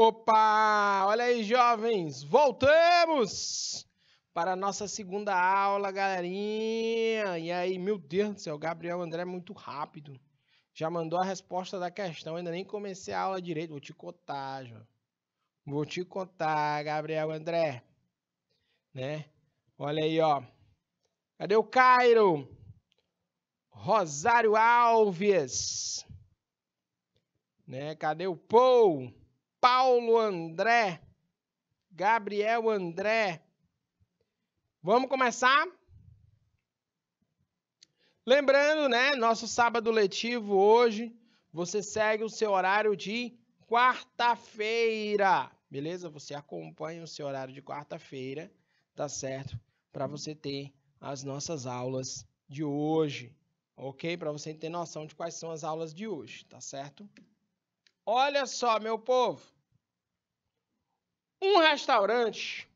Opa! Olha aí, jovens! Voltamos para a nossa segunda aula, galerinha! E aí, meu Deus do céu, Gabriel André é muito rápido. Já mandou a resposta da questão, ainda nem comecei a aula direito. Vou te contar, João. Vou te contar, Gabriel André. Né? Olha aí, ó. Cadê o Cairo? Rosário Alves. Né? Cadê o Paul? Paulo André, Gabriel André. Vamos começar? Lembrando, né, nosso sábado letivo hoje, você segue o seu horário de quarta-feira, beleza? Você acompanha o seu horário de quarta-feira, tá certo? Para você ter as nossas aulas de hoje, ok? Para você ter noção de quais são as aulas de hoje, tá certo? Olha só, meu povo. Um restaurante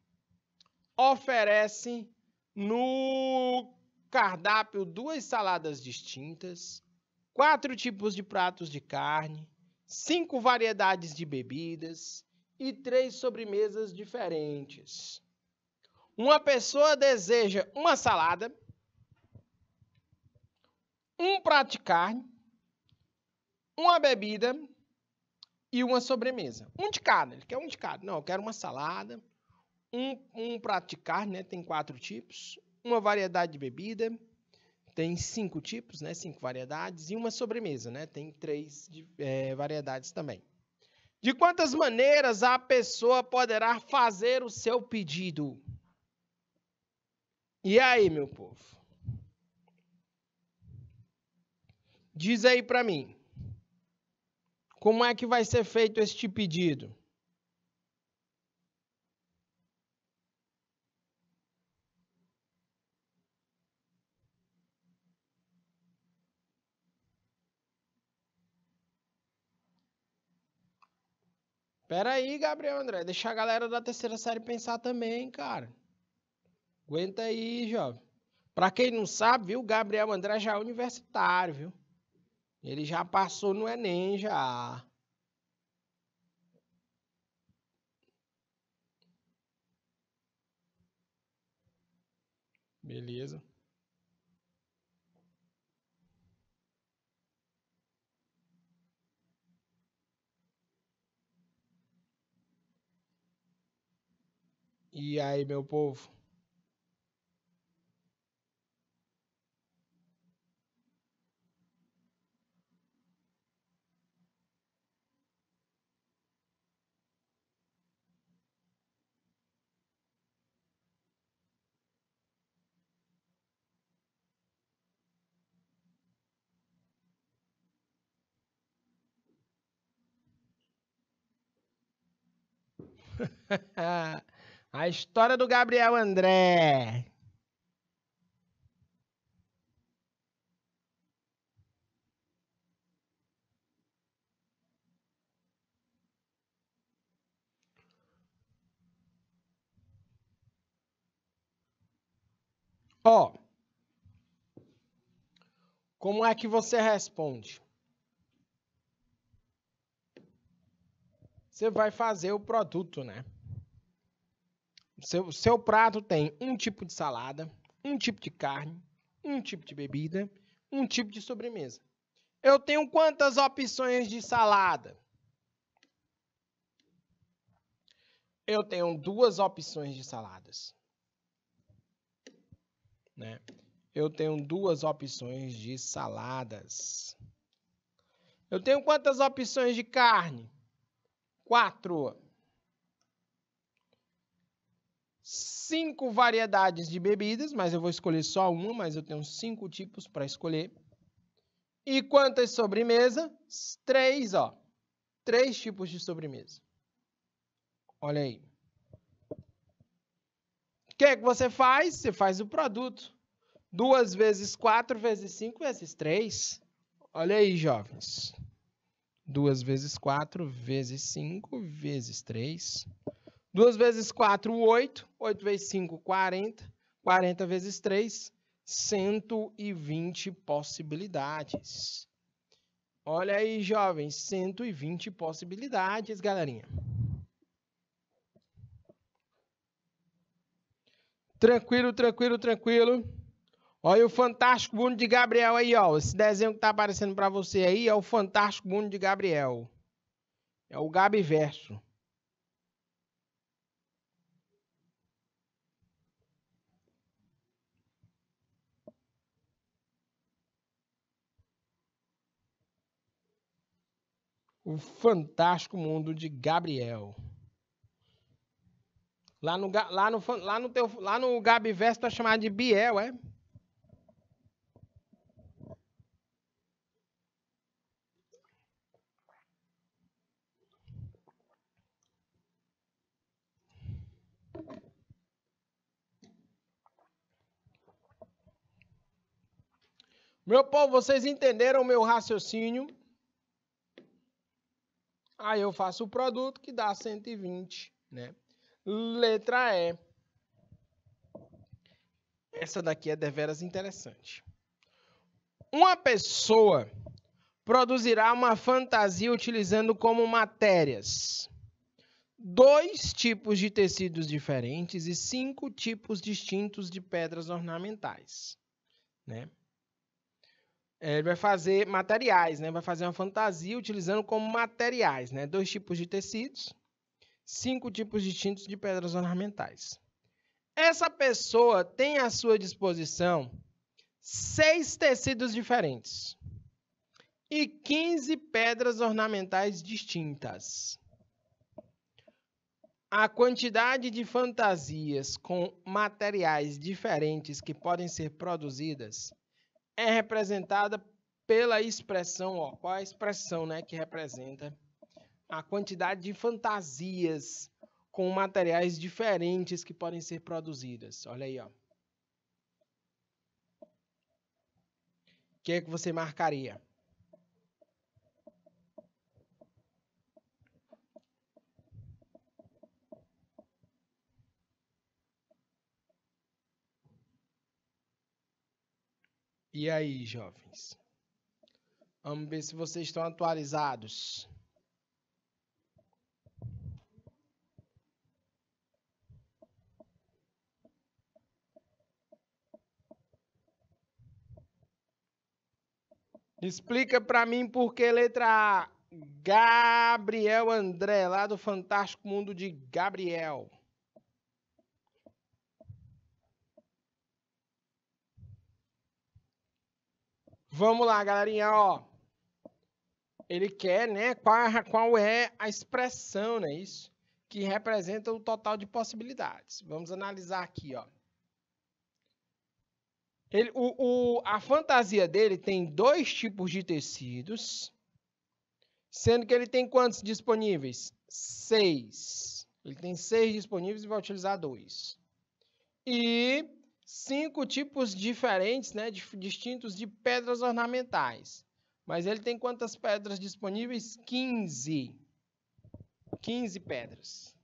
oferece no cardápio duas saladas distintas, quatro tipos de pratos de carne, cinco variedades de bebidas e três sobremesas diferentes. Uma pessoa deseja uma salada, um prato de carne, uma bebida e uma sobremesa. Um de cada, ele quer um de cada. Não, eu quero uma salada, um, um prato de carne, né? Tem quatro tipos, uma variedade de bebida, tem cinco tipos, né? Cinco variedades, e uma sobremesa, né? Tem três de, é, variedades também. De quantas maneiras a pessoa poderá fazer o seu pedido? E aí, meu povo? Diz aí para mim. Como é que vai ser feito este pedido? Pera aí, Gabriel André, deixa a galera da terceira série pensar também, cara. Aguenta aí, jovem. Pra quem não sabe, viu, Gabriel André já é universitário, viu? Ele já passou no Enem, já. Beleza. E aí, meu povo? A história do Gabriel André. Ó, oh, como é que você responde? Você vai fazer o produto, né? Seu, seu prato tem um tipo de salada, um tipo de carne, um tipo de bebida, um tipo de sobremesa. Eu tenho quantas opções de salada? Eu tenho duas opções de saladas. Né? Eu tenho duas opções de saladas. Eu tenho quantas opções de carne? Quatro cinco variedades de bebidas, mas eu vou escolher só uma, mas eu tenho cinco tipos para escolher. E quantas sobremesa? Três, ó. Três tipos de sobremesa. Olha aí. O que é que você faz? Você faz o produto. Duas vezes quatro vezes cinco vezes três. Olha aí, jovens. Duas vezes quatro vezes cinco vezes três. 2 vezes 4, 8. 8 vezes 5, 40. 40 vezes 3, 120 possibilidades. Olha aí, jovens, 120 possibilidades, galerinha. Tranquilo, tranquilo, tranquilo. Olha o fantástico mundo de Gabriel aí, ó. Esse desenho que tá aparecendo para você aí é o fantástico mundo de Gabriel. É o Gabi Verso. O Fantástico Mundo de Gabriel. Lá no, lá no, lá no, teu, lá no tá chamado de Biel, é? Meu povo, vocês entenderam o meu raciocínio? Aí eu faço o produto que dá 120, né? Letra E. Essa daqui é deveras interessante. Uma pessoa produzirá uma fantasia utilizando como matérias dois tipos de tecidos diferentes e cinco tipos distintos de pedras ornamentais, né? É, ele vai fazer materiais, né? Vai fazer uma fantasia utilizando como materiais, né? Dois tipos de tecidos, cinco tipos distintos de pedras ornamentais. Essa pessoa tem à sua disposição seis tecidos diferentes e 15 pedras ornamentais distintas. A quantidade de fantasias com materiais diferentes que podem ser produzidas é representada pela expressão, ó, qual é a expressão né, que representa a quantidade de fantasias com materiais diferentes que podem ser produzidas. Olha aí, ó. O que é que você marcaria? E aí, jovens? Vamos ver se vocês estão atualizados. Explica para mim por que letra A. Gabriel André, lá do Fantástico Mundo de Gabriel. Vamos lá, galerinha, ó. Ele quer, né, qual, qual é a expressão, né, isso, que representa o total de possibilidades. Vamos analisar aqui, ó. Ele, o, o, a fantasia dele tem dois tipos de tecidos, sendo que ele tem quantos disponíveis? Seis. Ele tem seis disponíveis e vai utilizar dois. E cinco tipos diferentes, né, distintos de pedras ornamentais. Mas ele tem quantas pedras disponíveis? 15. 15 pedras.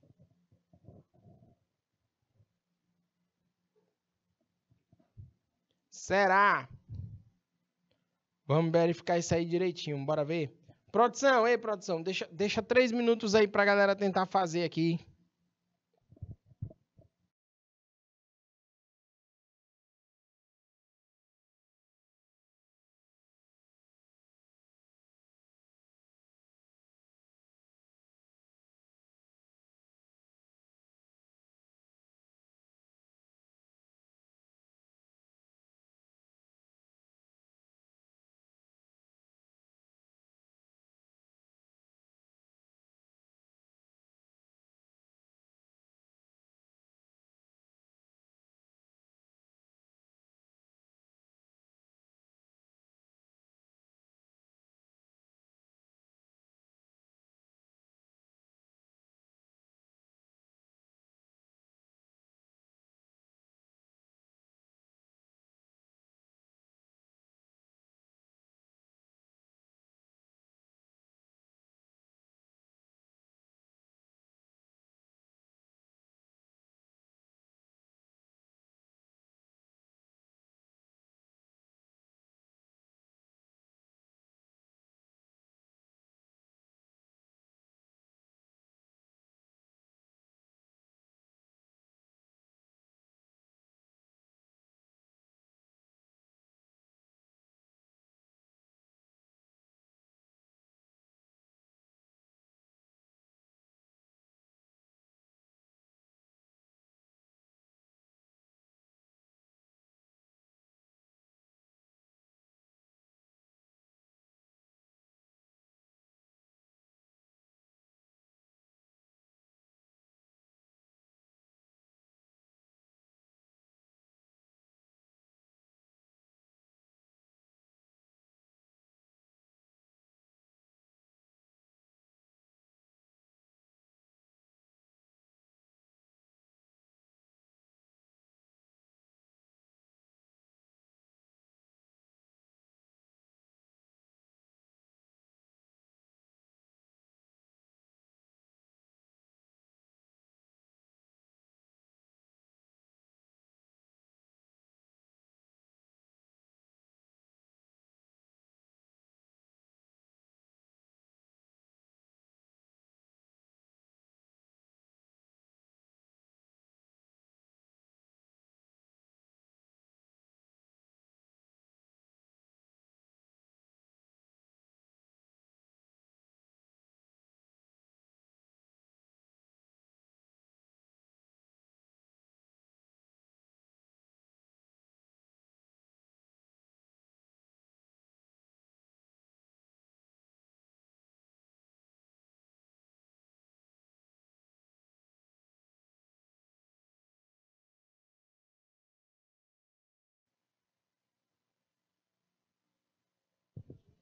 Será? Vamos verificar isso aí direitinho, bora ver? Produção, ei, produção, deixa, deixa três minutos aí pra galera tentar fazer aqui.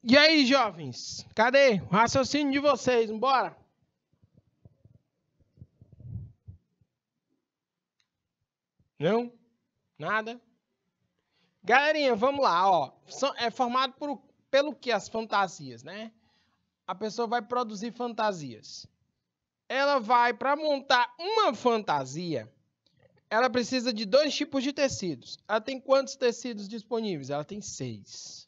E aí, jovens? Cadê o raciocínio de vocês? Bora! Não? Nada? Galerinha, vamos lá, ó. É formado por, pelo que as fantasias, né? A pessoa vai produzir fantasias. Ela vai, para montar uma fantasia, ela precisa de dois tipos de tecidos. Ela tem quantos tecidos disponíveis? Ela tem seis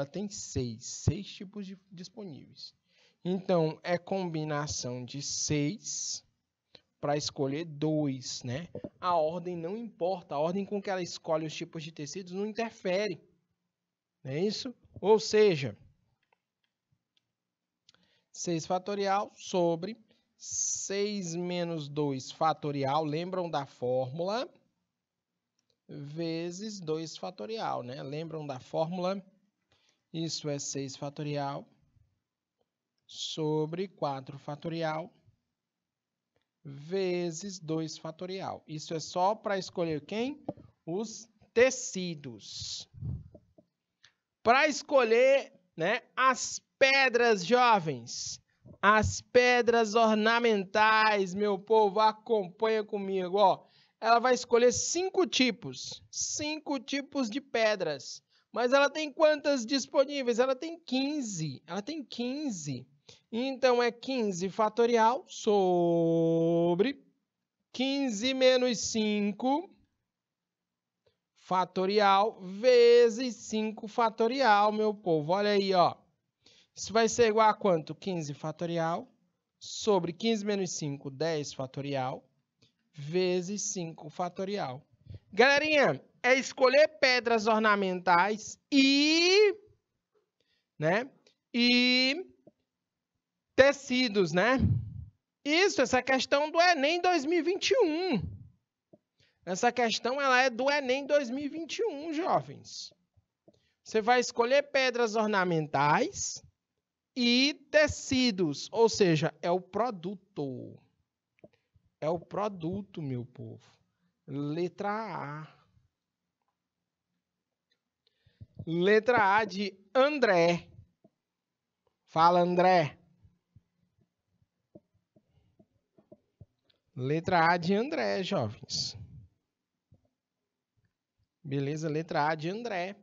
ela tem seis, seis tipos de, disponíveis. Então, é combinação de seis para escolher dois, né? A ordem não importa, a ordem com que ela escolhe os tipos de tecidos não interfere. Não é isso? Ou seja, 6 fatorial sobre 6 menos 2 fatorial, lembram da fórmula, vezes 2 fatorial, né? Lembram da fórmula isso é 6 fatorial sobre 4 fatorial vezes 2 fatorial. Isso é só para escolher quem? Os tecidos. Para escolher né, as pedras jovens, as pedras ornamentais, meu povo, acompanha comigo. Ó. Ela vai escolher cinco tipos, cinco tipos de pedras. Mas ela tem quantas disponíveis? Ela tem 15. Ela tem 15. Então é 15 fatorial sobre 15 menos 5 fatorial vezes 5 fatorial, meu povo. Olha aí, ó. Isso vai ser igual a quanto? 15 fatorial sobre 15 menos 5, 10 fatorial, vezes 5 fatorial. Galerinha, é escolher pedras ornamentais e, né? E tecidos, né? Isso, essa questão do Enem 2021. Essa questão ela é do Enem 2021, jovens. Você vai escolher pedras ornamentais e tecidos, ou seja, é o produto. É o produto, meu povo. Letra A. Letra A de André. Fala, André. Letra A de André, jovens. Beleza, letra A de André.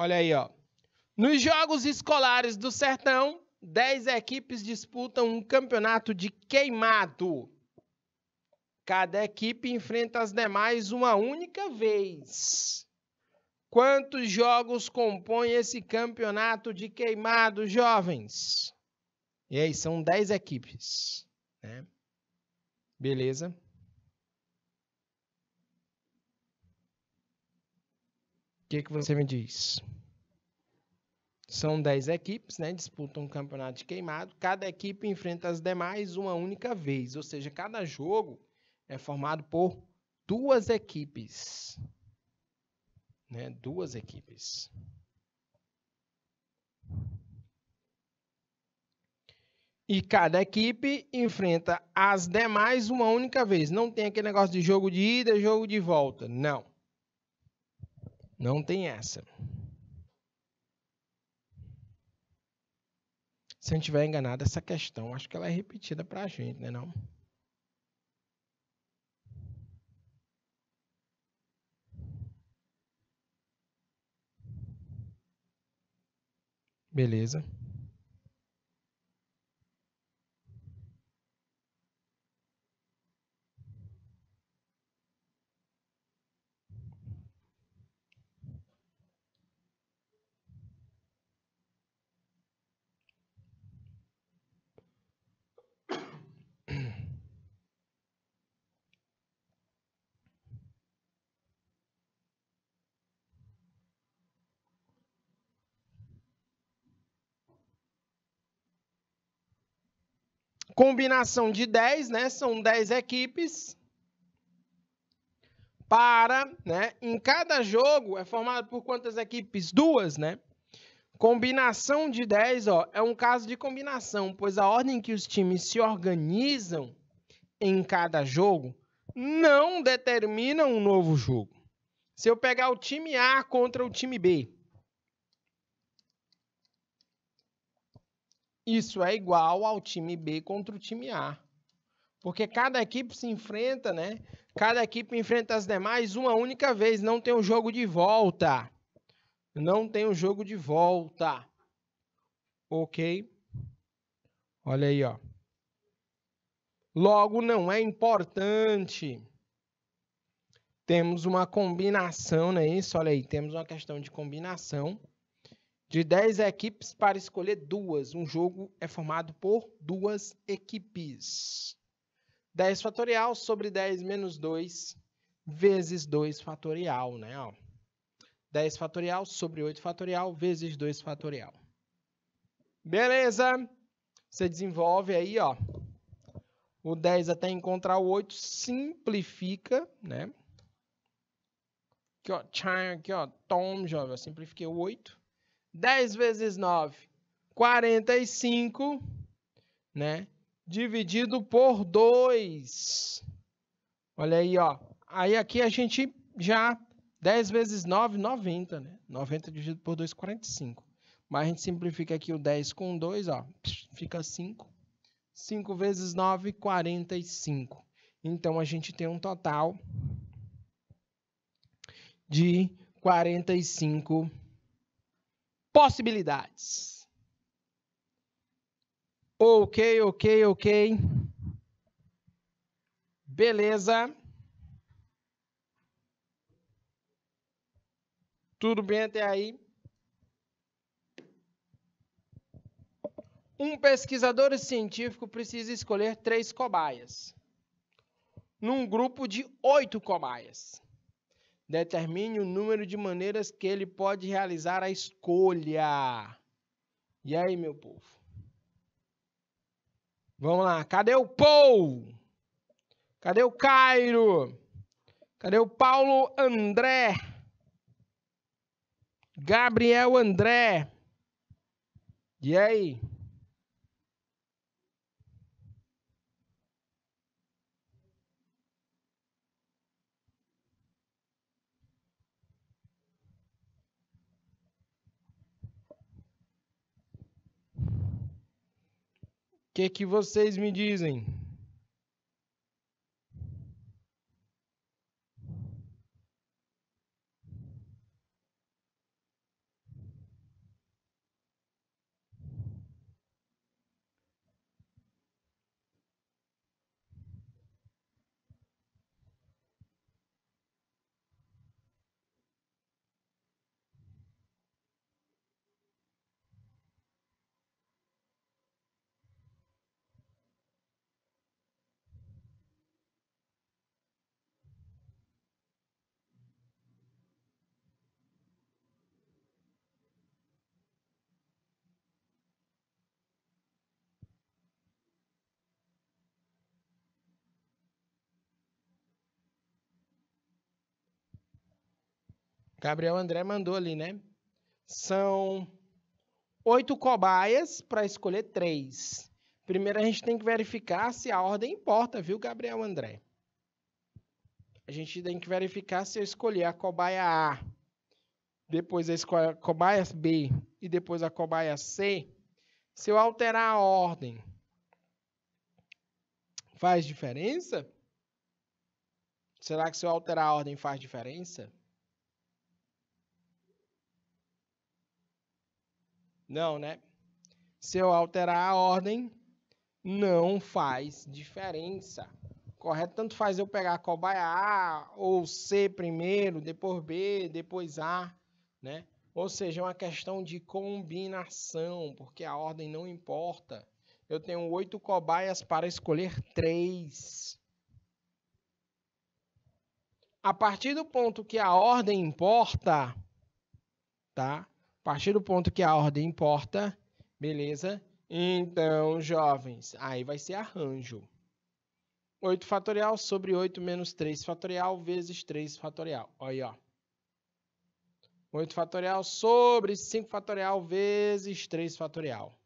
Olha aí, ó. Nos Jogos Escolares do Sertão, 10 equipes disputam um campeonato de queimado. Cada equipe enfrenta as demais uma única vez. Quantos jogos compõem esse campeonato de queimado, jovens? E aí, são 10 equipes. Né? Beleza? que, que você me diz? São 10 equipes, né? Disputam um campeonato de queimado. Cada equipe enfrenta as demais uma única vez. Ou seja, cada jogo é formado por duas equipes. Né? Duas equipes. E cada equipe enfrenta as demais uma única vez. Não tem aquele negócio de jogo de ida, jogo de volta. Não. Não tem essa. Se eu não estiver enganado, essa questão, acho que ela é repetida para a gente, né não? Beleza. combinação de 10, né? São 10 equipes para, né? Em cada jogo é formado por quantas equipes? Duas, né? Combinação de 10, ó, é um caso de combinação, pois a ordem que os times se organizam em cada jogo não determina um novo jogo. Se eu pegar o time A contra o time B, Isso é igual ao time B contra o time A. Porque cada equipe se enfrenta, né? Cada equipe enfrenta as demais uma única vez, não tem um jogo de volta. Não tem um jogo de volta. OK? Olha aí, ó. Logo não é importante. Temos uma combinação, não é isso? Olha aí, temos uma questão de combinação de 10 equipes para escolher duas. Um jogo é formado por duas equipes. 10 fatorial sobre 10 menos 2 vezes 2 fatorial, né? 10 fatorial sobre 8 fatorial vezes 2 fatorial. Beleza? Você desenvolve aí, ó. O 10 até encontrar o 8, simplifica, né? Aqui, ó, aqui, ó, tom, jovem, eu simplifiquei o 8. 10 vezes 9, 45, né? Dividido por 2. Olha aí, ó. Aí aqui a gente já 10 vezes 9, 90, né? 90 dividido por 2, 45. Mas a gente simplifica aqui o 10 com 2, ó. Fica 5. 5 vezes 9, 45. Então, a gente tem um total de 45 possibilidades. Ok, ok, ok. Beleza. Tudo bem até aí? Um pesquisador científico precisa escolher três cobaias num grupo de oito cobaias. Determine o número de maneiras que ele pode realizar a escolha. E aí, meu povo? Vamos lá. Cadê o Paul? Cadê o Cairo? Cadê o Paulo André? Gabriel André. E aí? que, que vocês me dizem? Gabriel André mandou ali, né? São oito cobaias para escolher três. Primeiro a gente tem que verificar se a ordem importa, viu, Gabriel André? A gente tem que verificar se eu escolher a cobaia A, depois a cobaia B e depois a cobaia C. Se eu alterar a ordem, faz diferença? Será que se eu alterar a ordem faz diferença? Não, né? Se eu alterar a ordem, não faz diferença. Correto? Tanto faz eu pegar a cobaia A ou C primeiro, depois B, depois A, né? Ou seja, é uma questão de combinação, porque a ordem não importa. Eu tenho oito cobaias para escolher três. A partir do ponto que a ordem importa, tá? partir do ponto que a ordem importa, beleza? Então, jovens, aí vai ser arranjo. 8 fatorial sobre 8 menos 3 fatorial vezes 3 fatorial. Olha aí, ó. 8 fatorial sobre 5 fatorial vezes 3 fatorial.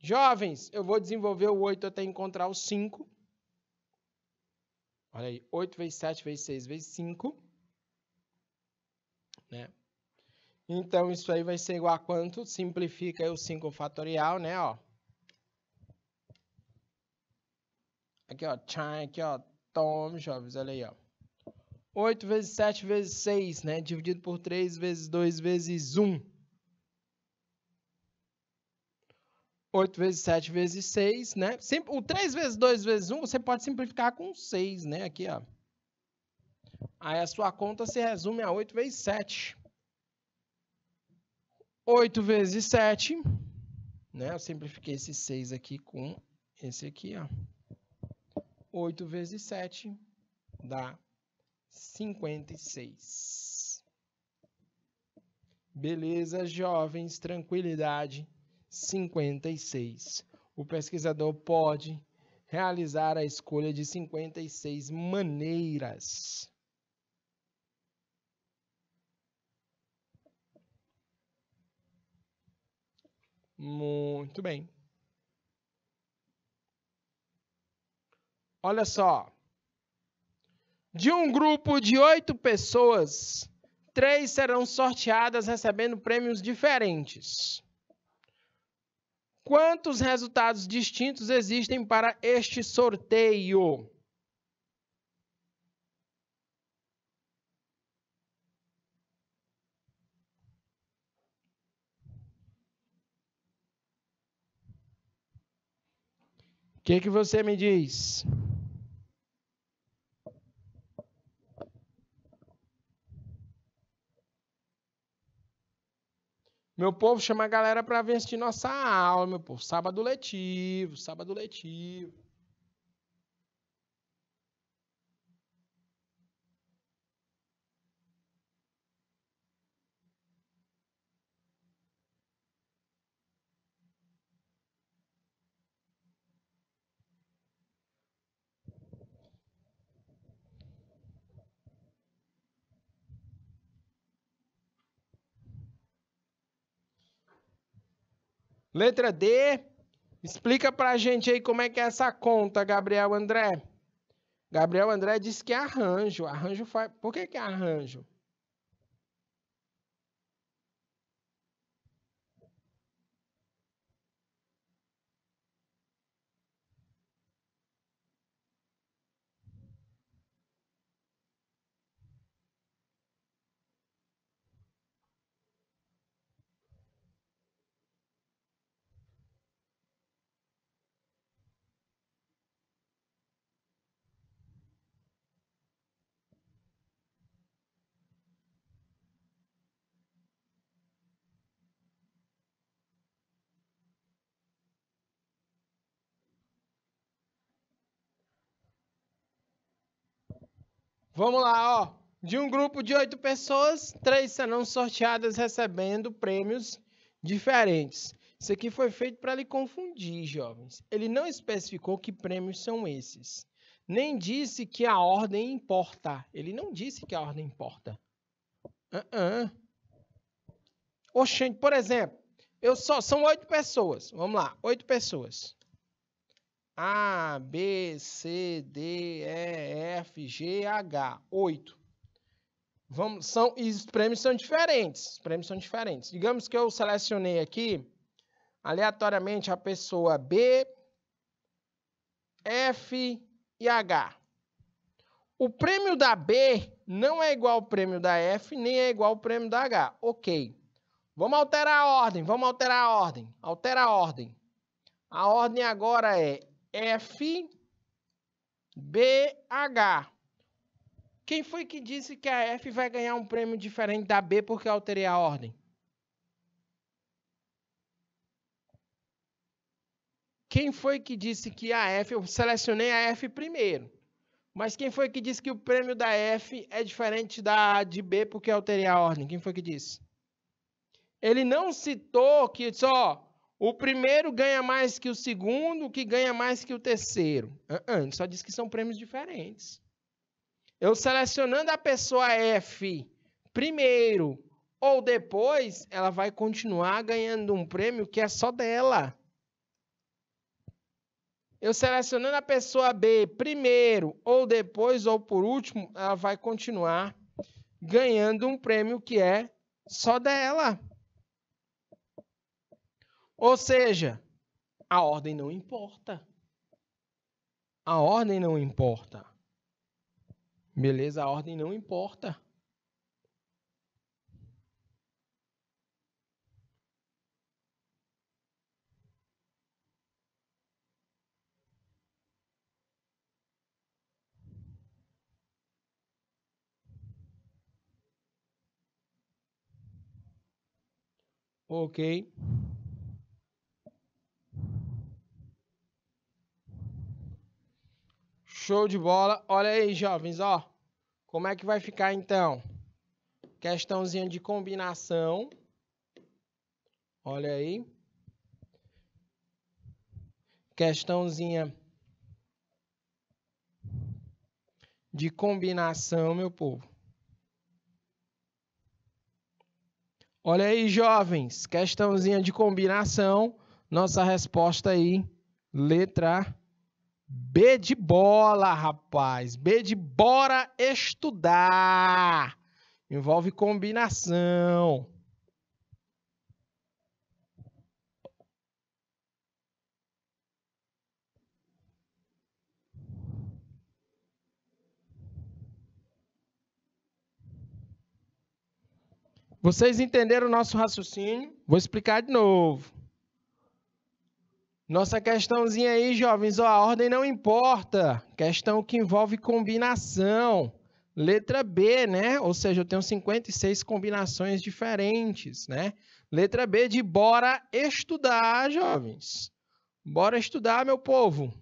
Jovens, eu vou desenvolver o 8 até encontrar o 5. Olha aí, 8 vezes 7 vezes 6 vezes 5. Né? Então, isso aí vai ser igual a quanto? Simplifica aí o 5 fatorial, né, ó. Aqui, ó, tchan, aqui, ó, tome, jovens, olha aí, ó. 8 vezes 7 vezes 6, né, dividido por 3 vezes 2 vezes 1. 8 vezes 7 vezes 6, né? o 3 vezes 2 vezes 1 você pode simplificar com 6, né? Aqui, ó. Aí a sua conta se resume a 8 vezes 7. 8 vezes 7, né? Eu simplifiquei esse 6 aqui com esse aqui, ó. 8 vezes 7 dá 56. Beleza, jovens, tranquilidade, 56. O pesquisador pode realizar a escolha de 56 maneiras Muito bem. Olha só. De um grupo de oito pessoas, três serão sorteadas recebendo prêmios diferentes. Quantos resultados distintos existem para este sorteio? que, que você me diz? Meu povo chama a galera para ver assistir nossa aula, meu povo. Sábado letivo, sábado letivo. Letra D. Explica pra gente aí como é que é essa conta, Gabriel André. Gabriel André disse que é arranjo. Arranjo faz. Por que, que é arranjo? Vamos lá, ó. De um grupo de oito pessoas, três serão sorteadas recebendo prêmios diferentes. Isso aqui foi feito para lhe confundir, jovens. Ele não especificou que prêmios são esses. Nem disse que a ordem importa. Ele não disse que a ordem importa. Uh -uh. Oxente, por exemplo, eu só são oito pessoas. Vamos lá, oito pessoas. A, B, C, D, E, F, G, H. Oito. Vamos, são, e os prêmios são diferentes. Os prêmios são diferentes. Digamos que eu selecionei aqui, aleatoriamente, a pessoa B, F e H. O prêmio da B não é igual ao prêmio da F, nem é igual ao prêmio da H. Ok. Vamos alterar a ordem, vamos alterar a ordem. Altera a ordem. A ordem agora é FBH. Quem foi que disse que a F vai ganhar um prêmio diferente da B porque eu alterei a ordem? Quem foi que disse que a F, eu selecionei a F primeiro, mas quem foi que disse que o prêmio da F é diferente da de B porque eu alterei a ordem? Quem foi que disse? Ele não citou que, só o primeiro ganha mais que o segundo, o que ganha mais que o terceiro. Uh -uh, só diz que são prêmios diferentes. Eu selecionando a pessoa F primeiro ou depois, ela vai continuar ganhando um prêmio que é só dela. Eu selecionando a pessoa B primeiro ou depois ou por último, ela vai continuar ganhando um prêmio que é só dela. Ou seja, a ordem não importa. A ordem não importa. Beleza? A ordem não importa. Ok. Show de bola. Olha aí, jovens, ó. Como é que vai ficar então? Questãozinha de combinação. Olha aí. Questãozinha de combinação, meu povo. Olha aí, jovens. Questãozinha de combinação. Nossa resposta aí, letra B de bola, rapaz. B de bora estudar. Envolve combinação. Vocês entenderam o nosso raciocínio? Vou explicar de novo. Nossa questãozinha aí, jovens, ó, a ordem não importa. Questão que envolve combinação. Letra B, né? Ou seja, eu tenho 56 combinações diferentes, né? Letra B de bora estudar, jovens. Bora estudar, meu povo.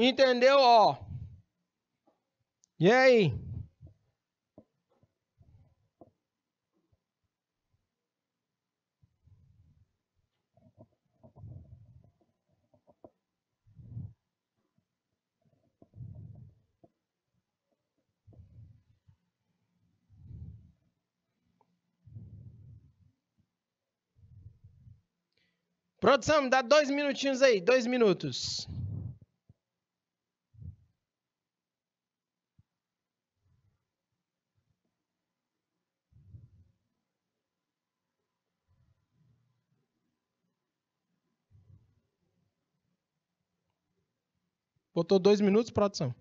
Entendeu, ó? E aí? Produção, me dá dois minutinhos aí, dois minutos. Botou dois minutos, produção.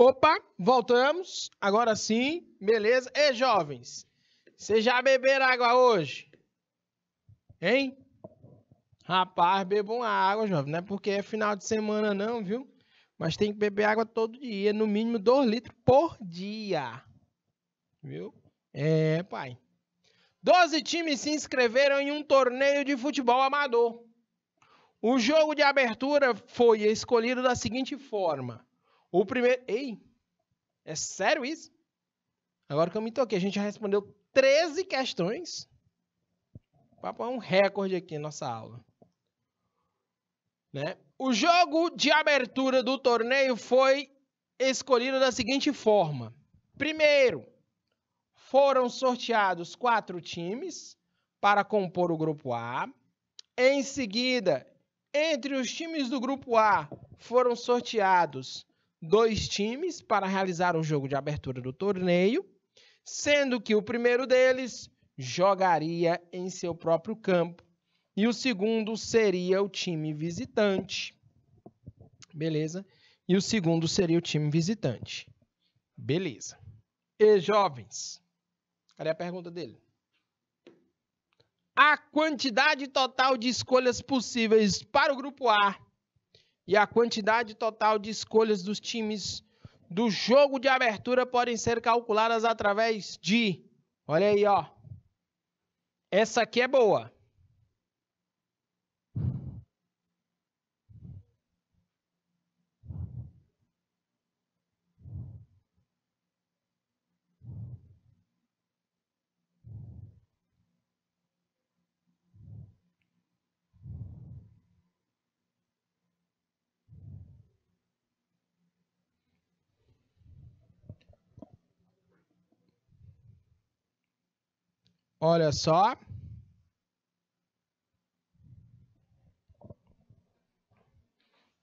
Opa, voltamos. Agora sim, beleza. E jovens, vocês já beberam água hoje? Hein? Rapaz, bebam água, jovem. Não é porque é final de semana, não, viu? Mas tem que beber água todo dia, no mínimo 2 litros por dia. Viu? É, pai. Doze times se inscreveram em um torneio de futebol amador. O jogo de abertura foi escolhido da seguinte forma: o primeiro. Ei! É sério isso? Agora que eu me toquei, a gente já respondeu 13 questões. O papo é um recorde aqui na nossa aula. Né? O jogo de abertura do torneio foi escolhido da seguinte forma: primeiro, foram sorteados quatro times para compor o grupo A. Em seguida, entre os times do grupo A foram sorteados dois times para realizar o jogo de abertura do torneio, sendo que o primeiro deles jogaria em seu próprio campo e o segundo seria o time visitante. Beleza? E o segundo seria o time visitante. Beleza. E jovens, cadê a pergunta dele? A quantidade total de escolhas possíveis para o grupo A e a quantidade total de escolhas dos times do jogo de abertura podem ser calculadas através de. Olha aí, ó. Essa aqui é boa. Olha só. O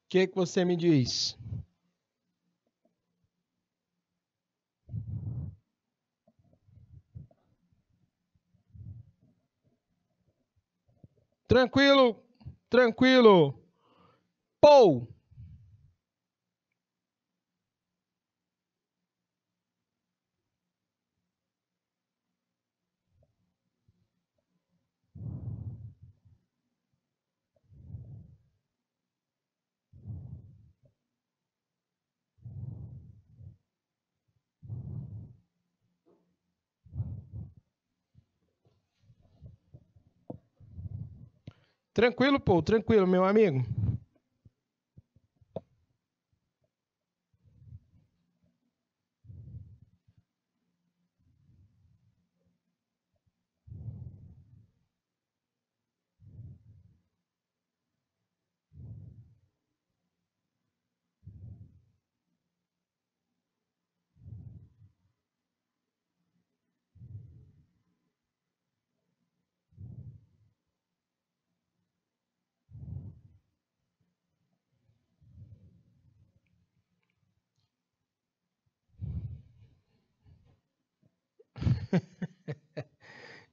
que, que você me diz? Tranquilo, tranquilo. Pou. Tranquilo, pô, tranquilo, meu amigo.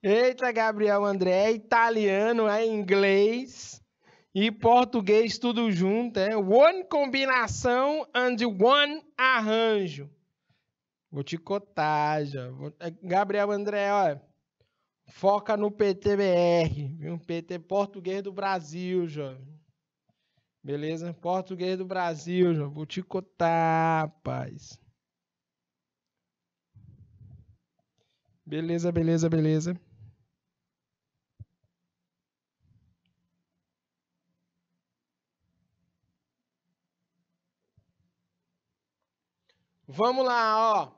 Eita, Gabriel André, é italiano, é inglês e português tudo junto, é one combinação and one arranjo. Vou te cotar já. É, Gabriel André, olha, foca no PTBR, viu? PT Português do Brasil, jovem. Beleza? Português do Brasil, jovem. Vou te cotar, rapaz. Beleza, beleza, beleza. Vamos lá, ó.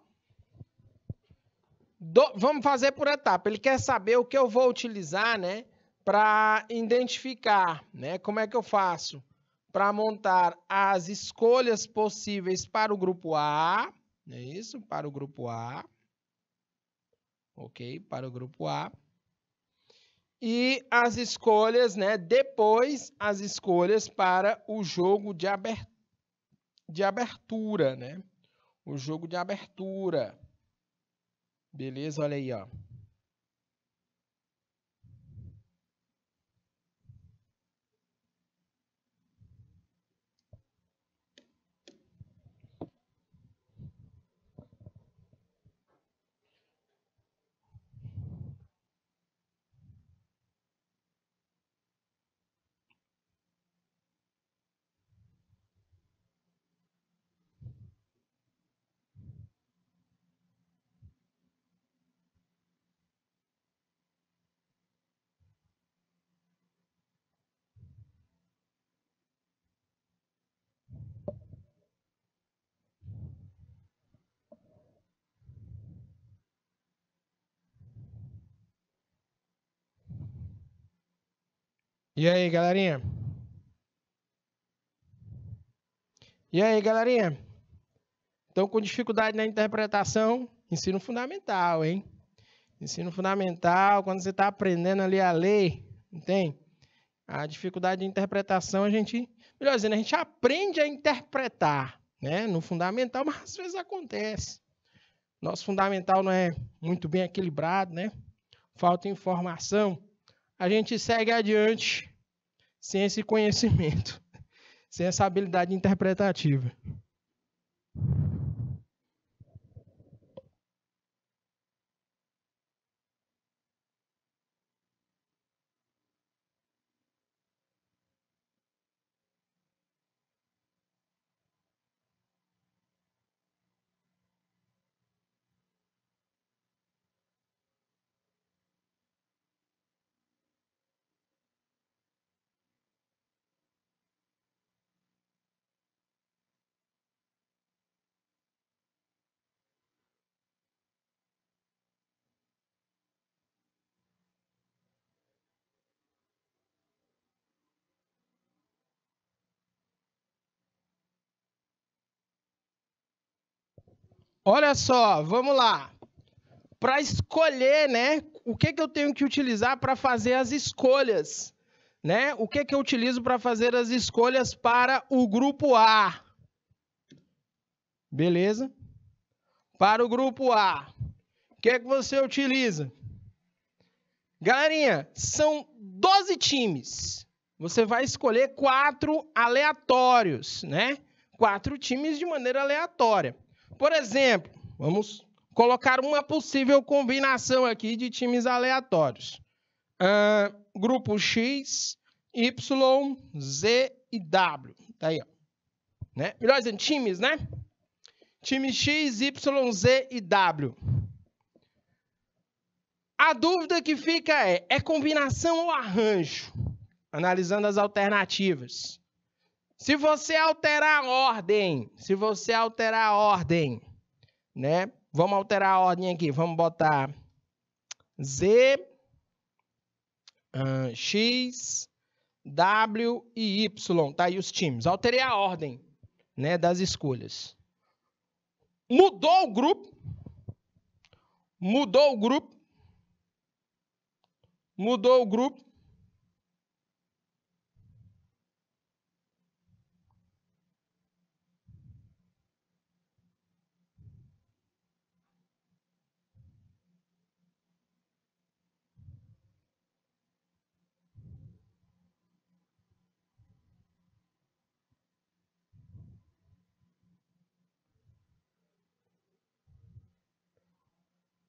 Do, vamos fazer por etapa. Ele quer saber o que eu vou utilizar, né? Para identificar, né? Como é que eu faço? Para montar as escolhas possíveis para o grupo A. é isso? Para o grupo A. Ok? Para o grupo A. E as escolhas, né? Depois, as escolhas para o jogo de abertura, de abertura né? o jogo de abertura. Beleza? Olha aí, ó. E aí, galerinha? E aí, galerinha? Estão com dificuldade na interpretação? Ensino fundamental, hein? Ensino fundamental, quando você está aprendendo ali a ler, não tem? A dificuldade de interpretação, a gente, melhor dizendo, a gente aprende a interpretar, né? No fundamental, mas às vezes acontece. Nosso fundamental não é muito bem equilibrado, né? Falta informação a gente segue adiante sem esse conhecimento, sem essa habilidade interpretativa. Olha só, vamos lá. Para escolher, né? O que, que eu tenho que utilizar para fazer as escolhas, né? O que, que eu utilizo para fazer as escolhas para o grupo A? Beleza? Para o grupo A, o que, que você utiliza? Galerinha, são 12 times. Você vai escolher quatro aleatórios, né? Quatro times de maneira aleatória. Por exemplo, vamos colocar uma possível combinação aqui de times aleatórios. Uh, grupo X, Y, Z e W. Tá aí, ó. Né? Melhor dizendo, times, né? Time X, Y, Z e W. A dúvida que fica é: é combinação ou arranjo? Analisando as alternativas. Se você alterar a ordem, se você alterar a ordem, né? Vamos alterar a ordem aqui. Vamos botar Z, ah, X, W e Y. Tá aí os times. Alterei a ordem né, das escolhas. Mudou o grupo. Mudou o grupo. Mudou o grupo.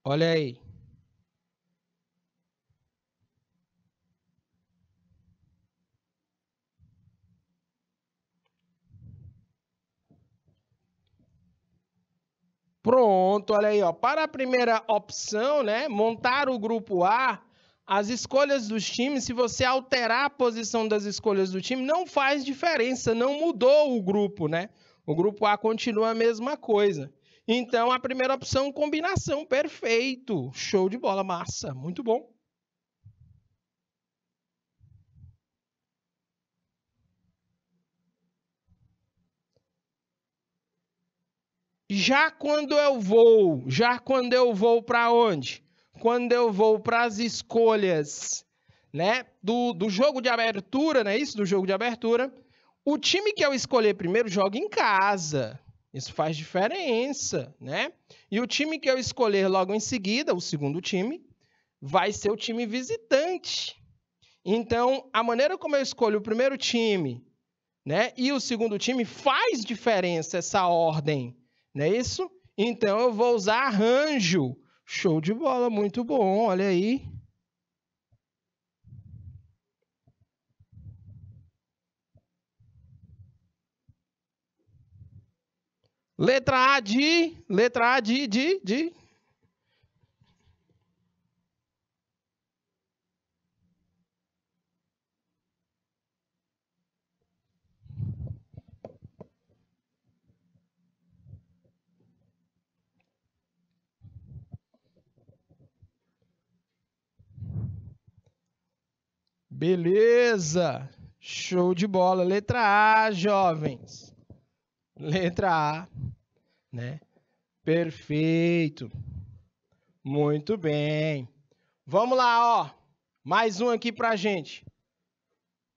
Olha aí. Pronto, olha aí, ó. Para a primeira opção, né, montar o grupo A, as escolhas dos times, se você alterar a posição das escolhas do time, não faz diferença, não mudou o grupo, né? O grupo A continua a mesma coisa. Então, a primeira opção, combinação, perfeito. Show de bola, massa, muito bom. Já quando eu vou, já quando eu vou para onde? Quando eu vou para as escolhas, né? Do, do jogo de abertura, né isso? Do jogo de abertura. O time que eu escolher primeiro joga em casa. Isso faz diferença, né? E o time que eu escolher logo em seguida, o segundo time, vai ser o time visitante. Então, a maneira como eu escolho o primeiro time, né, e o segundo time faz diferença essa ordem, não é isso? Então eu vou usar arranjo. Show de bola, muito bom, olha aí. Letra A de. Letra A de. de, de. Beleza! Show de bola. Letra A, jovens. Letra A, né? Perfeito. Muito bem. Vamos lá, ó. Mais um aqui pra gente.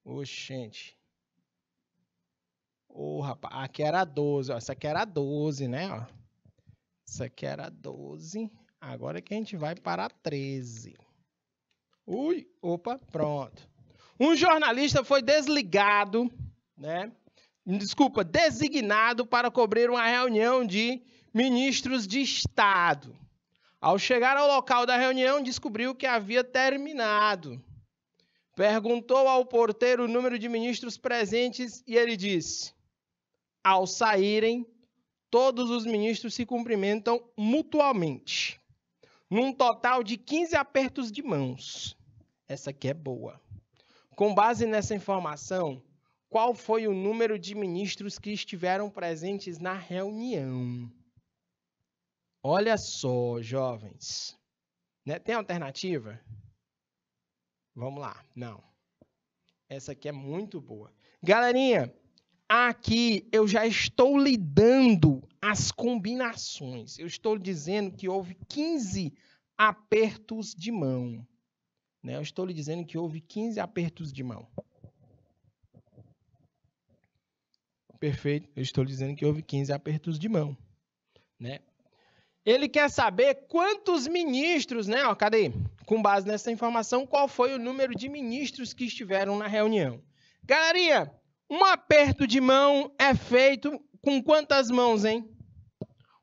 Oxente. Ô, oh, rapaz, aqui era 12, ó. Essa aqui era 12, né, ó. Essa aqui era 12. Agora é que a gente vai para 13. Ui, opa, pronto. Um jornalista foi desligado, né? desculpa, designado para cobrir uma reunião de ministros de Estado. Ao chegar ao local da reunião, descobriu que havia terminado. Perguntou ao porteiro o número de ministros presentes e ele disse: Ao saírem, todos os ministros se cumprimentam mutuamente, num total de 15 apertos de mãos. Essa aqui é boa. Com base nessa informação, qual foi o número de ministros que estiveram presentes na reunião. Olha só, jovens. Né? Tem alternativa? Vamos lá. Não. Essa aqui é muito boa. Galerinha, aqui eu já estou lidando as combinações. Eu estou dizendo que houve 15 apertos de mão. Né? Eu estou lhe dizendo que houve 15 apertos de mão. Perfeito? Eu estou dizendo que houve 15 apertos de mão. Né? Ele quer saber quantos ministros, né? Ó, cadê? Com base nessa informação, qual foi o número de ministros que estiveram na reunião? Galerinha, um aperto de mão é feito com quantas mãos, hein?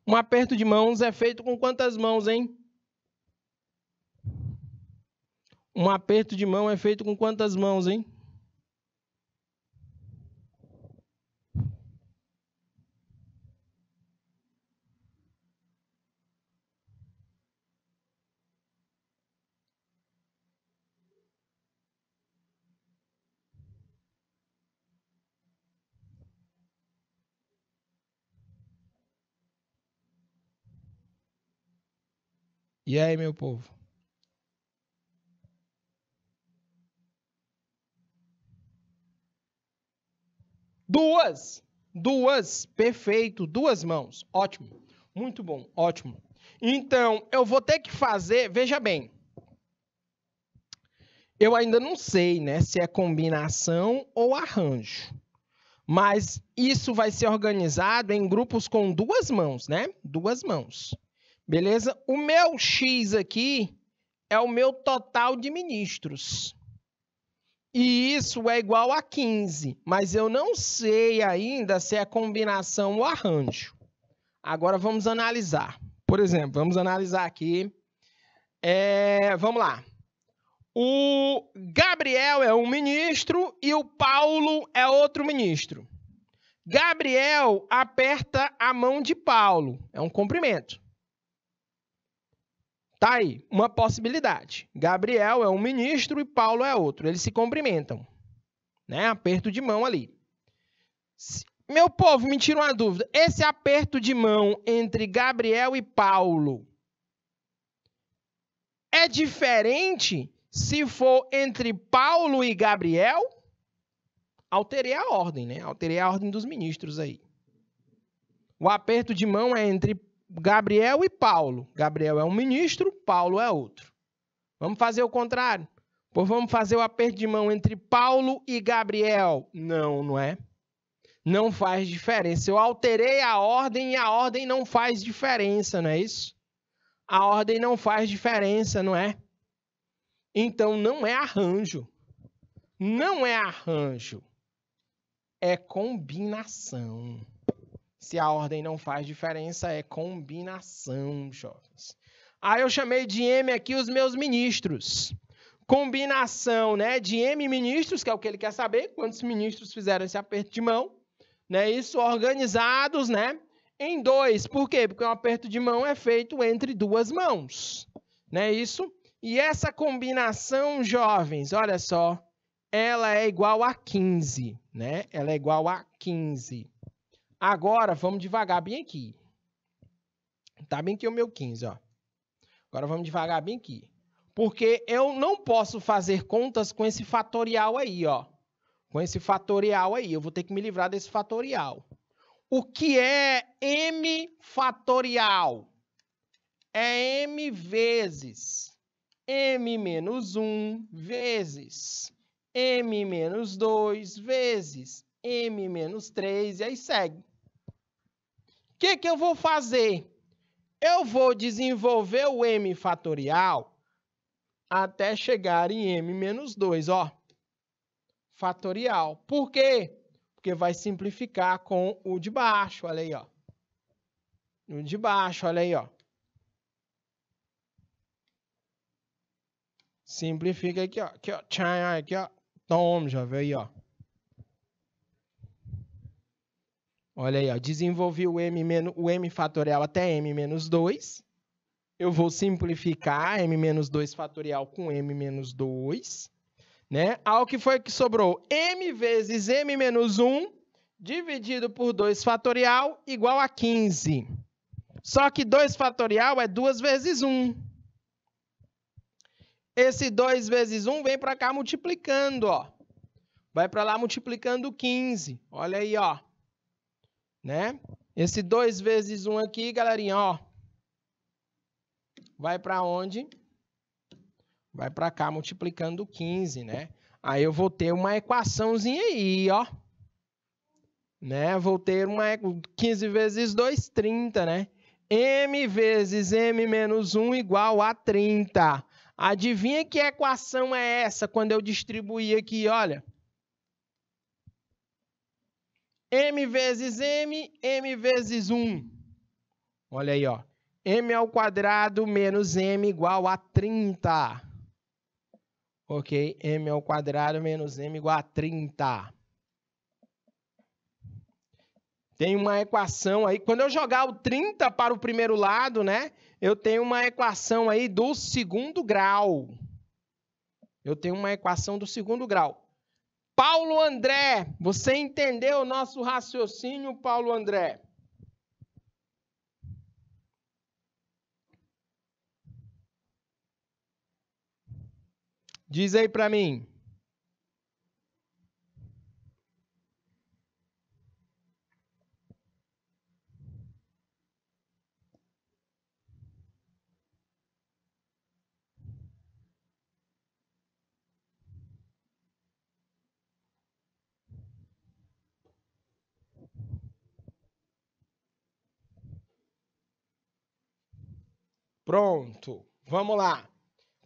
Um aperto de mãos é feito com quantas mãos, hein? Um aperto de mão é feito com quantas mãos, hein? E aí, meu povo? Duas! Duas! Perfeito! Duas mãos! Ótimo! Muito bom! Ótimo! Então, eu vou ter que fazer. Veja bem. Eu ainda não sei, né, se é combinação ou arranjo. Mas isso vai ser organizado em grupos com duas mãos, né? Duas mãos. Beleza? O meu X aqui é o meu total de ministros. E isso é igual a 15, mas eu não sei ainda se é combinação ou arranjo. Agora vamos analisar. Por exemplo, vamos analisar aqui. É, vamos lá. O Gabriel é um ministro e o Paulo é outro ministro. Gabriel aperta a mão de Paulo, é um cumprimento. Tá aí, uma possibilidade. Gabriel é um ministro e Paulo é outro. Eles se cumprimentam. Né? Aperto de mão ali. Meu povo, me tira uma dúvida. Esse aperto de mão entre Gabriel e Paulo é diferente se for entre Paulo e Gabriel? Alterei a ordem, né? Alterei a ordem dos ministros aí. O aperto de mão é entre Gabriel e Paulo. Gabriel é um ministro, Paulo é outro. Vamos fazer o contrário? Pois vamos fazer o aperto de mão entre Paulo e Gabriel? Não, não é? Não faz diferença. Eu alterei a ordem e a ordem não faz diferença, não é isso? A ordem não faz diferença, não é? Então não é arranjo. Não é arranjo. É combinação. Se a ordem não faz diferença, é combinação, jovens. Aí eu chamei de M aqui os meus ministros. Combinação, né? De M ministros, que é o que ele quer saber, quantos ministros fizeram esse aperto de mão, né? Isso organizados, né? Em dois. Por quê? Porque um aperto de mão é feito entre duas mãos, né? Isso. E essa combinação, jovens, olha só, ela é igual a 15, né? Ela é igual a 15. Agora, vamos devagar bem aqui. Tá bem aqui o meu 15, ó. Agora vamos devagar bem aqui. Porque eu não posso fazer contas com esse fatorial aí, ó. Com esse fatorial aí. Eu vou ter que me livrar desse fatorial. O que é m fatorial? É m vezes m menos 1 vezes m menos 2 vezes m menos 3 e aí segue que, que eu vou fazer? Eu vou desenvolver o M fatorial até chegar em M menos 2, ó. Fatorial. Por quê? Porque vai simplificar com o de baixo, olha aí, ó. O de baixo, olha aí, ó. Simplifica aqui, ó. Aqui, ó. Tchau, aqui, ó. Toma, já veio aí, ó. Olha aí, ó, desenvolvi o m, o m fatorial até m menos 2. Eu vou simplificar m menos 2 fatorial com m menos 2. Né? Ah, que foi que sobrou? m vezes m menos 1 dividido por 2 fatorial igual a 15. Só que 2 fatorial é 2 vezes 1. Esse 2 vezes 1 vem para cá multiplicando, ó. Vai para lá multiplicando 15. Olha aí, ó né? Esse 2 vezes 1 um aqui, galerinha, ó. Vai para onde? Vai para cá multiplicando 15, né? Aí eu vou ter uma equaçãozinha aí, ó. Né? Vou ter uma 15 vezes 2, 30, né? M vezes M menos 1 igual a 30. Adivinha que equação é essa quando eu distribuir aqui, olha? m vezes m, m vezes 1. Olha aí, ó. m ao quadrado menos m igual a 30. Ok, m ao quadrado menos m igual a 30. Tem uma equação aí. Quando eu jogar o 30 para o primeiro lado, né? Eu tenho uma equação aí do segundo grau. Eu tenho uma equação do segundo grau. Paulo André, você entendeu o nosso raciocínio, Paulo André? Diz aí para mim. Pronto, vamos lá.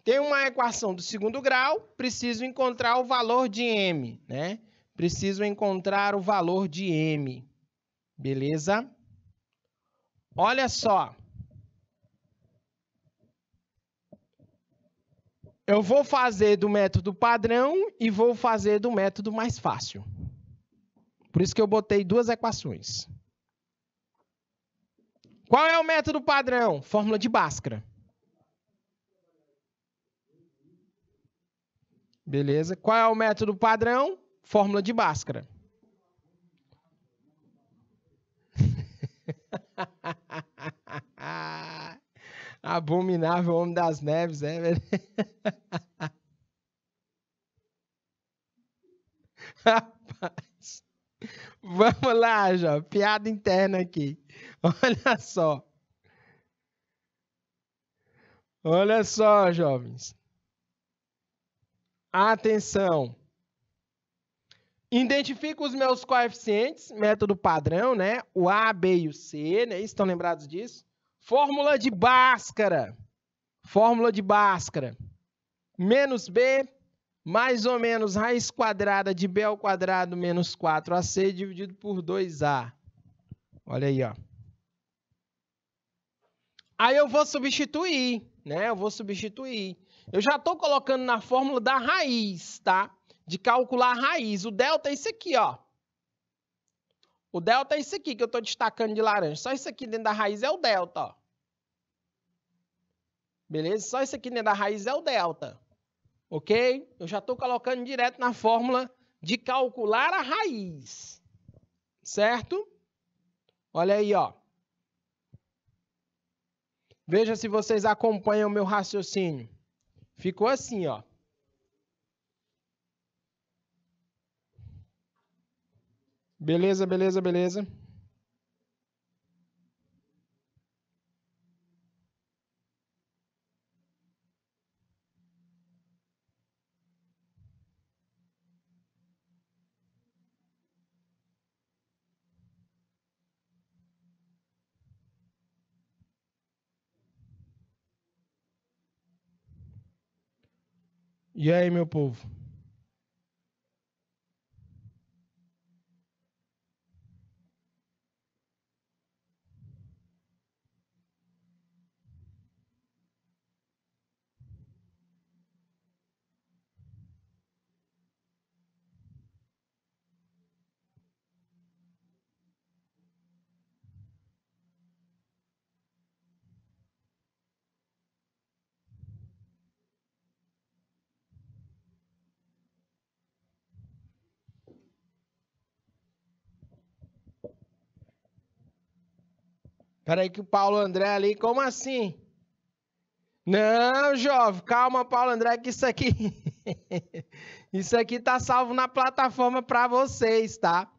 Tem uma equação do segundo grau, preciso encontrar o valor de m, né? Preciso encontrar o valor de m, beleza? Olha só. Eu vou fazer do método padrão e vou fazer do método mais fácil. Por isso que eu botei duas equações. Qual é o método padrão? Fórmula de Bhaskara. Beleza. Qual é o método padrão? Fórmula de Bhaskara. Abominável homem das neves, é, velho? Rapaz. Vamos lá, Jó. Piada interna aqui. Olha só. Olha só, jovens. Atenção. Identifico os meus coeficientes, método padrão, né? O A, B e o C, né? Estão lembrados disso? Fórmula de Bhaskara. Fórmula de Bhaskara. Menos B mais ou menos raiz quadrada de B ao quadrado menos 4AC dividido por 2A. Olha aí, ó. Aí eu vou substituir, né? Eu vou substituir. Eu já estou colocando na fórmula da raiz, tá? De calcular a raiz. O delta é isso aqui, ó. O delta é isso aqui que eu estou destacando de laranja. Só isso aqui dentro da raiz é o delta, ó. Beleza? Só isso aqui dentro da raiz é o delta. Ok? Eu já estou colocando direto na fórmula de calcular a raiz. Certo? Olha aí, ó. Veja se vocês acompanham o meu raciocínio. Ficou assim, ó. Beleza, beleza, beleza. E aí, meu povo? Peraí que o Paulo André ali, como assim? Não, jovem, calma, Paulo André, que isso aqui. isso aqui tá salvo na plataforma para vocês, tá?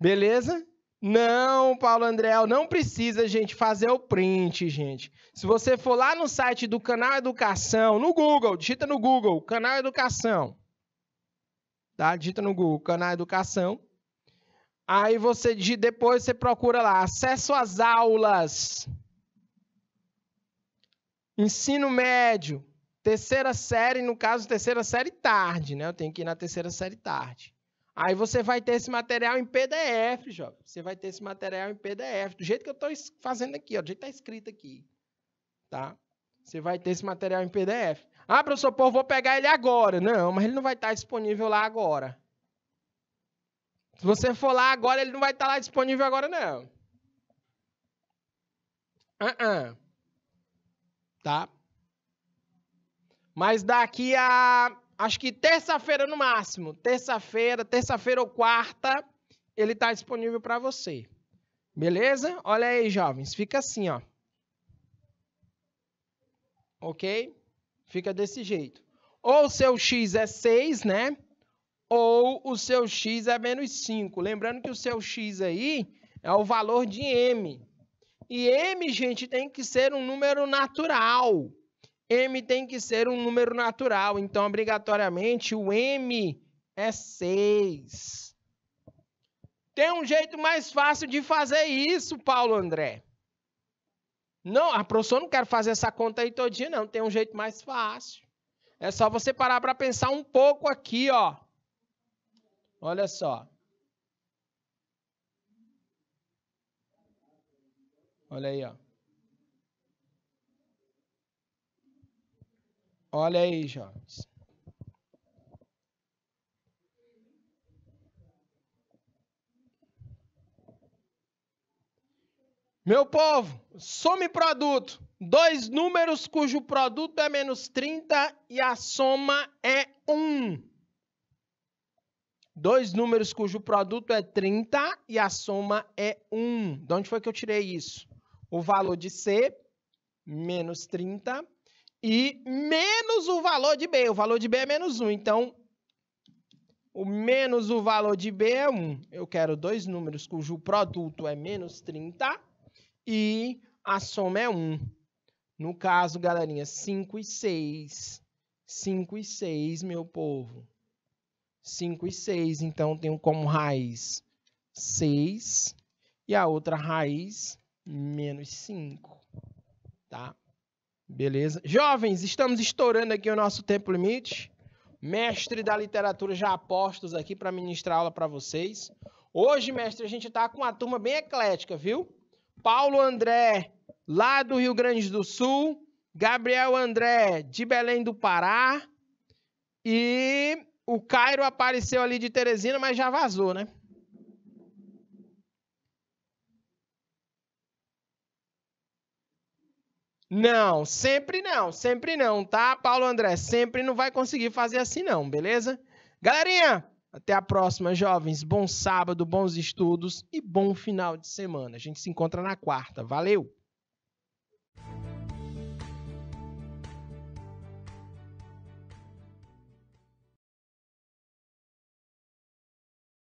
Beleza? Não, Paulo André, não precisa, gente, fazer o print, gente. Se você for lá no site do canal Educação, no Google, digita no Google, canal Educação. Tá? Digita no Google, canal Educação. Aí você depois você procura lá, acesso às aulas, ensino médio, terceira série, no caso, terceira série tarde, né? Eu tenho que ir na terceira série tarde. Aí você vai ter esse material em PDF, jovem. Você vai ter esse material em PDF, do jeito que eu estou fazendo aqui, ó, do jeito que está escrito aqui, tá? Você vai ter esse material em PDF. Ah, professor, pô, vou pegar ele agora. Não, mas ele não vai estar disponível lá agora. Se você for lá agora, ele não vai estar tá lá disponível agora, não. Uh -uh. Tá? Mas daqui a. Acho que terça-feira no máximo. Terça-feira, terça-feira ou quarta, ele está disponível para você. Beleza? Olha aí, jovens. Fica assim, ó. Ok? Fica desse jeito. Ou seu X é 6, né? ou o seu x é menos 5. Lembrando que o seu x aí é o valor de m. E m, gente, tem que ser um número natural. m tem que ser um número natural. Então, obrigatoriamente, o m é 6. Tem um jeito mais fácil de fazer isso, Paulo André. Não, a ah, professora não quer fazer essa conta aí todinha, não. Tem um jeito mais fácil. É só você parar para pensar um pouco aqui, ó. Olha só. Olha aí, ó. Olha aí, jovens. Meu povo, some produto. Dois números cujo produto é menos 30 e a soma é 1. Um. Dois números cujo produto é 30 e a soma é 1. De onde foi que eu tirei isso? O valor de C, menos 30, e menos o valor de B. O valor de B é menos 1, então o menos o valor de B é 1. Eu quero dois números cujo produto é menos 30 e a soma é 1. No caso, galerinha, 5 e 6. 5 e 6, meu povo. 5 e 6. Então, tenho como raiz 6 e a outra raiz menos 5. Tá? Beleza? Jovens, estamos estourando aqui o nosso tempo limite. Mestre da literatura já apostos aqui para ministrar aula para vocês. Hoje, mestre, a gente está com uma turma bem eclética, viu? Paulo André, lá do Rio Grande do Sul. Gabriel André, de Belém do Pará. E o Cairo apareceu ali de Teresina, mas já vazou, né? Não, sempre não, sempre não, tá, Paulo André? Sempre não vai conseguir fazer assim, não, beleza? Galerinha, até a próxima, jovens. Bom sábado, bons estudos e bom final de semana. A gente se encontra na quarta. Valeu!